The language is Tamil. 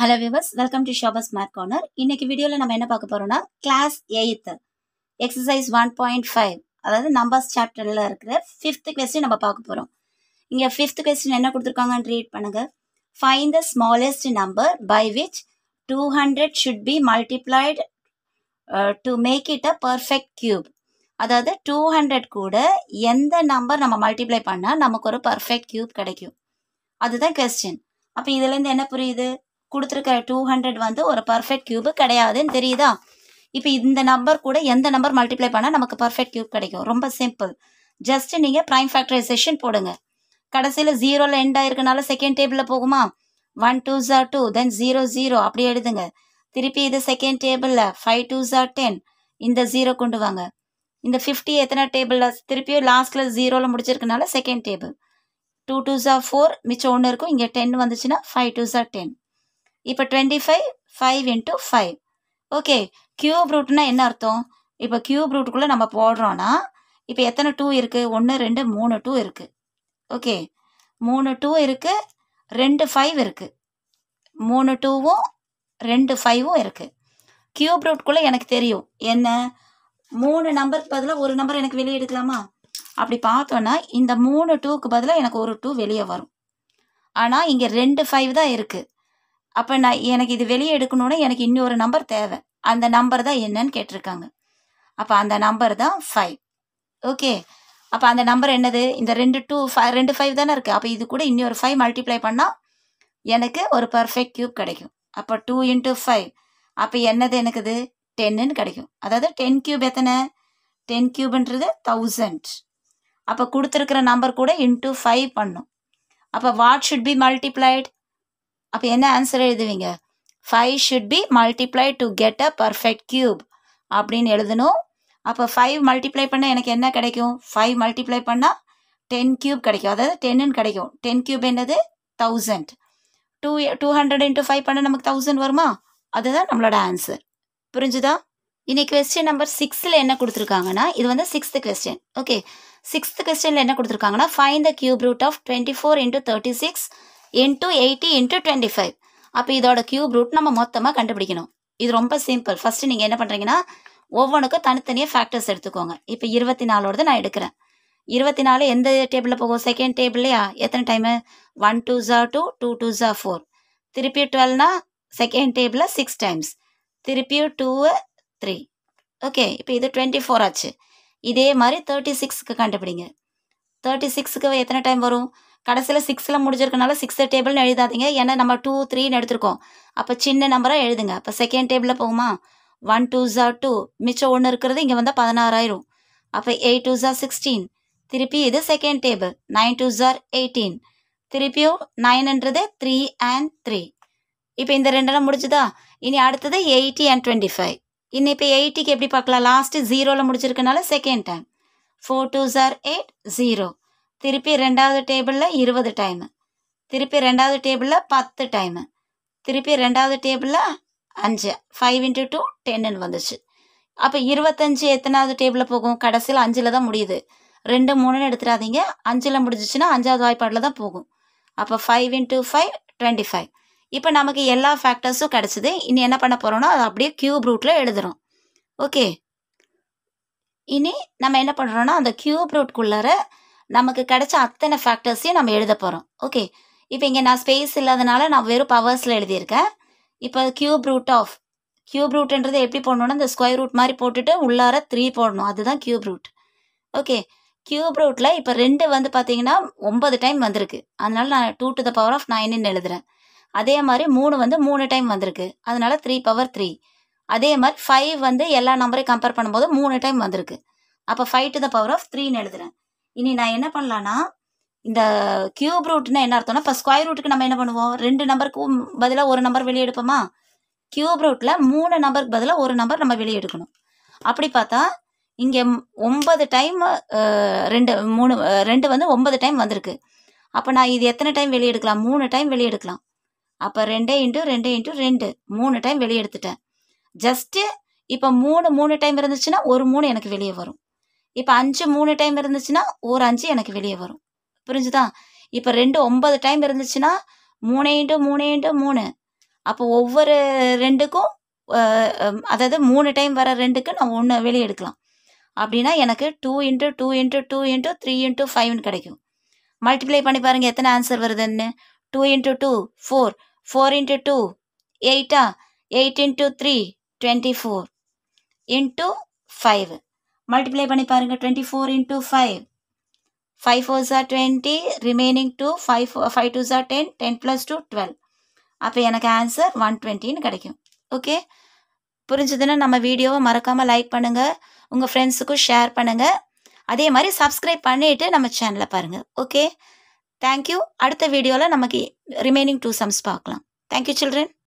hello viewers welcome to Shabas math corner இன்னைக்கு வீடியோவில் நம்ம என்ன பார்க்க போகிறோம்னா class eight exercise one point five அதாவது நம்பர்ஸ் சாப்டரில் இருக்கிற ஃபிஃப்த் கொஸ்டின் நம்ம பார்க்க போகிறோம் இங்கே ஃபிஃப்த் கொஸ்டின் என்ன கொடுத்துருக்காங்கன்னு ரீட் பண்ணுங்கள் find the smallest number by which two hundred should be multiplied to make it a perfect cube அதாவது டூ ஹண்ட்ரட் கூட எந்த நம்பர் நம்ம மல்டிப்ளை பண்ணால் நமக்கு ஒரு பர்ஃபெக்ட் கியூப் கிடைக்கும் அதுதான் கொஸ்டின் அப்போ இதுலேருந்து என்ன புரியுது கொடுத்துருக்கிற டூ ஹண்ட்ரட் வந்து ஒரு பர்ஃபெக்ட் கியூபு கிடையாதுன்னு தெரியுதா இப்போ இந்த நம்பர் கூட எந்த நம்பர் மல்டிப்ளை பண்ணால் நமக்கு பர்ஃபெக்ட் கியூப் கிடைக்கும் ரொம்ப சிம்பிள் ஜஸ்ட் நீங்கள் ப்ரைம் ஃபேக்டரைசேஷன் போடுங்க கடைசியில் ஜீரோவில் எண்ட் ஆயிருக்கனால செகண்ட் டேபிளில் போகுமா ஒன் டூ ஜார் டூ தென் ஜீரோ ஜீரோ அப்படி எழுதுங்க திருப்பி இது செகண்ட் டேபிளில் ஃபைவ் டூ ஜார் டென் இந்த ஜீரோ கொண்டு வாங்க இந்த ஃபிஃப்டி எத்தனை டேபிளில் திருப்பியும் லாஸ்ட்டில் ஜீரோவில் முடிச்சிருக்கனால செகண்ட் டேபிள் டூ டூ ஜார் ஃபோர் மிச்சம் ஒன்று இருக்கும் இங்கே டென் வந்துச்சுன்னா ஃபைவ் டூ ஜார் டென் இப்போ twenty five five into five okay cube ரூட்னா என்ன அர்த்தம் இப்போ க்யூப் ரூட்டுக்குள்ளே நம்ம போடுறோன்னா இப்போ எத்தனை டூ இருக்குது ஒன்று ரெண்டு மூணு டூ இருக்குது ஓகே மூணு டூ இருக்குது ரெண்டு ஃபைவ் இருக்குது மூணு டூவும் ரெண்டு ஃபைவும் இருக்குது க்யூப் ரூட்குள்ளே எனக்கு தெரியும் என்ன மூணு நம்பருக்கு பதிலாக ஒரு நம்பர் எனக்கு வெளியே எடுக்கலாமா அப்படி பார்த்தோன்னா இந்த மூணு டூக்கு பதிலாக எனக்கு ஒரு டூ வெளியே வரும் ஆனால் இங்கே ரெண்டு ஃபைவ் தான் இருக்குது அப்போ நான் எனக்கு இது வெளியே எடுக்கணுன்னா எனக்கு இன்னொரு நம்பர் தேவை அந்த நம்பர் தான் என்னன்னு கேட்டிருக்காங்க அப்போ அந்த நம்பர் தான் ஃபைவ் ஓகே அப்போ அந்த நம்பர் என்னது இந்த ரெண்டு டூ ஃபைவ் ரெண்டு ஃபைவ் தானே இருக்குது அப்போ இது கூட இன்னொரு ஃபைவ் மல்டிப்ளை பண்ணால் எனக்கு ஒரு பர்ஃபெக்ட் க்யூப் கிடைக்கும் அப்போ டூ இன்ட்டு ஃபைவ் அப்போ என்னது எனக்குது டென்னுன்னு கிடைக்கும் அதாவது டென் க்யூப் எத்தனை டென் கியூப்ன்றது தௌசண்ட் அப்போ கொடுத்துருக்கிற நம்பர் கூட இன்ட்டு ஃபைவ் பண்ணும் அப்போ வாட் ஷுட் பி மல்டிப்ளைட் அப்போ என்ன ஆன்சர் எழுதுவீங்க five should be multiply to get a perfect cube அப்படின்னு எழுதணும் அப்போ ஃபைவ் மல்டிப்ளை பண்ணால் எனக்கு என்ன கிடைக்கும் ஃபைவ் மல்டிப்ளை பண்ணால் டென் கியூப் கிடைக்கும் அதாவது டென்னு கிடைக்கும் டென் கியூப் என்னது thousand two two hundred into five பண்ணால் நமக்கு தௌசண்ட் வருமா அதுதான் நம்மளோட ஆன்சர் புரிஞ்சுதா இனி கொஸ்டின் நம்பர் சிக்ஸில் என்ன கொடுத்துருக்காங்கன்னா இது வந்து சிக்ஸ்த்து கொஸ்டின் ஓகே சிக்ஸ்த்து கொஸ்டினில் என்ன கொடுத்துருக்காங்கன்னா find the cube root of twenty four into thirty six into eighty into twenty five அப்போ இதோட கியூப் ரூட் நம்ம மொத்தமாக கண்டுபிடிக்கணும் இது ரொம்ப சிம்பிள் ஃபஸ்ட்டு நீங்கள் என்ன பண்ணுறீங்கன்னா ஒவ்வொன்றுக்கும் தனித்தனியாக ஃபேக்டர்ஸ் எடுத்துக்கோங்க இப்போ இருபத்தி நாலோடது நான் எடுக்கிறேன் இருபத்தி நாலு எந்த டேபிளில் போகும் செகண்ட் டேபிள்லையா எத்தனை டைமு ஒன் டூ ஜா டூ டூ டூ ஜா ஃபோர் திருப்பி டுவெல்னா செகண்ட் டேபிளில் சிக்ஸ் டைம்ஸ் திருப்பியும் டூ த்ரீ ஓகே இப்போ இது டுவெண்ட்டி ஃபோர் ஆச்சு இதே மாதிரி தேர்ட்டி சிக்ஸுக்கு கண்டுபிடிங்க தேர்ட்டி சிக்ஸுக்கு எத்தனை டைம் வரும் கடைசியில் சிக்ஸில் முடிஞ்சிருக்கனால சிக்ஸ் டேபிள்னு எழுதாதீங்க ஏன்னா நம்ம டூ த்ரீன்னு எடுத்திருக்கோம் அப்போ சின்ன நம்பராக எழுதுங்க அப்போ செகண்ட் டேபிளில் போகுமா ஒன் டூ ஜா டூ மிச்சம் ஒன்று இருக்கிறது இங்கே வந்தால் பதினாறாயிரம் அப்போ எயிட் டூ ஜா சிக்ஸ்டீன் திருப்பி இது செகண்ட் டேபிள் நைன் டூ ஜார் எயிட்டீன் திருப்பியும் நைன்ன்றது த்ரீ அண்ட் த்ரீ இப்போ இந்த ரெண்டெல்லாம் முடிஞ்சுதா இனி அடுத்தது எயிட்டி அண்ட் டுவெண்ட்டி ஃபைவ் இன்னும் இப்போ எயிட்டிக்கு எப்படி பார்க்கலாம் லாஸ்ட்டு ஜீரோவில் முடிச்சிருக்கனால செகண்ட் டைம் ஃபோர் டூ ஜார் எயிட் ஜீரோ திருப்பி ரெண்டாவது டேபிளில் இருபது டைமு திருப்பி ரெண்டாவது டேபிளில் பத்து டைமு திருப்பி ரெண்டாவது டேபிளில் அஞ்சு ஃபைவ் இன்ட்டு டூ டென்னு வந்துச்சு அப்போ இருபத்தஞ்சி எத்தனாவது டேபிளில் போகும் கடைசியில் அஞ்சில் தான் முடியுது ரெண்டு மூணுன்னு எடுத்துடாதீங்க அஞ்சில் முடிஞ்சிச்சுன்னா அஞ்சாவது வாய்ப்பாட்டில் தான் போகும் அப்போ five into five twenty five இப்போ நமக்கு எல்லா ஃபேக்டர்ஸும் கிடச்சிது இனி என்ன பண்ண போகிறோன்னா அதை அப்படியே க்யூப் ரூட்டில் எழுதுகிறோம் ஓகே இனி நம்ம என்ன பண்ணுறோன்னா அந்த க்யூப் ரூட்குள்ளார நமக்கு கிடைச்ச அத்தனை ஃபேக்டர்ஸையும் நம்ம எழுத போகிறோம் ஓகே இப்போ இங்கே நான் ஸ்பேஸ் இல்லாதனால நான் வெறும் பவர்ஸில் எழுதியிருக்கேன் இப்போ கியூப் ரூட் ஆஃப் கியூப் ரூட்ன்றது எப்படி போடணும்னா இந்த ஸ்கொயர் ரூட் மாதிரி போட்டுட்டு உள்ளார த்ரீ போடணும் அதுதான் கியூப் ரூட் ஓகே கியூப் ரூட்டில் இப்போ ரெண்டு வந்து பார்த்தீங்கன்னா ஒன்பது டைம் வந்திருக்கு அதனால நான் two to the power of நைன்னு எழுதுறேன் அதே மாதிரி மூணு வந்து மூணு டைம் வந்திருக்கு அதனால த்ரீ பவர் த்ரீ அதே மாதிரி ஃபைவ் வந்து எல்லா நம்பரையும் கம்பேர் பண்ணும்போது மூணு டைம் வந்திருக்கு அப்போ five to the power of த்ரீன்னு எழுதுறேன் இனி நான் என்ன பண்ணலான்னா இந்த கியூப் ரூட்னா என்ன அர்த்தம்னா இப்போ ஸ்கொயர் ரூட்டுக்கு நம்ம என்ன பண்ணுவோம் ரெண்டு நம்பருக்கு பதிலாக ஒரு நம்பர் வெளியே எடுப்போமா கியூப் ரூட்டில் மூணு நம்பருக்கு பதிலாக ஒரு நம்பர் நம்ம வெளியே எடுக்கணும் அப்படி பார்த்தா இங்கே ஒன்பது டைம் ரெண்டு மூணு ரெண்டு வந்து ஒன்பது டைம் வந்திருக்கு அப்போ நான் இது எத்தனை டைம் வெளியே எடுக்கலாம் மூணு டைம் வெளியே எடுக்கலாம் அப்போ ரெண்டே இன்ட்டு ரெண்டே இன்ட்டு ரெண்டு மூணு டைம் வெளியே எடுத்துட்டேன் ஜஸ்ட்டு இப்போ மூணு மூணு டைம் இருந்துச்சுன்னா ஒரு மூணு எனக்கு வெளியே வரும் இப்போ அஞ்சு மூணு டைம் இருந்துச்சுன்னா ஒரு அஞ்சு எனக்கு வெளியே வரும் புரிஞ்சுதா இப்போ ரெண்டு ஒன்பது டைம் இருந்துச்சுன்னா மூணு இன்ட்டு மூணு இன்ட்டு மூணு அப்போ ஒவ்வொரு ரெண்டுக்கும் அதாவது மூணு டைம் வர ரெண்டுக்கு நான் ஒன்று வெளியே எடுக்கலாம் அப்படின்னா எனக்கு two into two into two into three into ஃபைவ்னு கிடைக்கும் மல்டிப்ளை பண்ணி பாருங்கள் எத்தனை ஆன்சர் வருதுன்னு two into two four four into two எயிட்டா eight into three twenty four into five multiply பண்ணி பாருங்கள் twenty four into five five four ஜார் twenty remaining two five five two ஜார் ten ten plus two twelve அப்போ எனக்கு ஆன்சர் ஒன் டுவெண்ட்டின்னு கிடைக்கும் ஓகே புரிஞ்சுதுன்னா நம்ம வீடியோவை மறக்காமல் லைக் பண்ணுங்கள் உங்கள் ஃப்ரெண்ட்ஸுக்கும் ஷேர் பண்ணுங்கள் அதே மாதிரி சப்ஸ்கிரைப் பண்ணிவிட்டு நம்ம சேனலை பாருங்கள் ஓகே தேங்க்யூ அடுத்த வீடியோவில் நமக்கு ரிமைனிங் டூ சம்ஸ் பார்க்கலாம் தேங்க்யூ சில்ட்ரன்